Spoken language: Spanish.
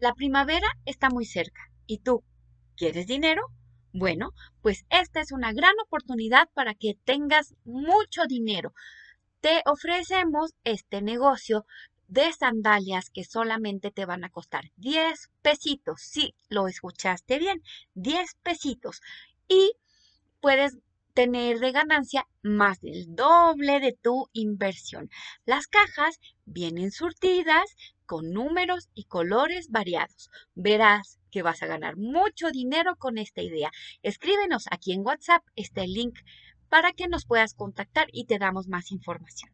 La primavera está muy cerca. ¿Y tú? ¿Quieres dinero? Bueno, pues esta es una gran oportunidad para que tengas mucho dinero. Te ofrecemos este negocio de sandalias que solamente te van a costar 10 pesitos. Sí, lo escuchaste bien, 10 pesitos. Y puedes Tener de ganancia más del doble de tu inversión. Las cajas vienen surtidas con números y colores variados. Verás que vas a ganar mucho dinero con esta idea. Escríbenos aquí en WhatsApp, este el link para que nos puedas contactar y te damos más información.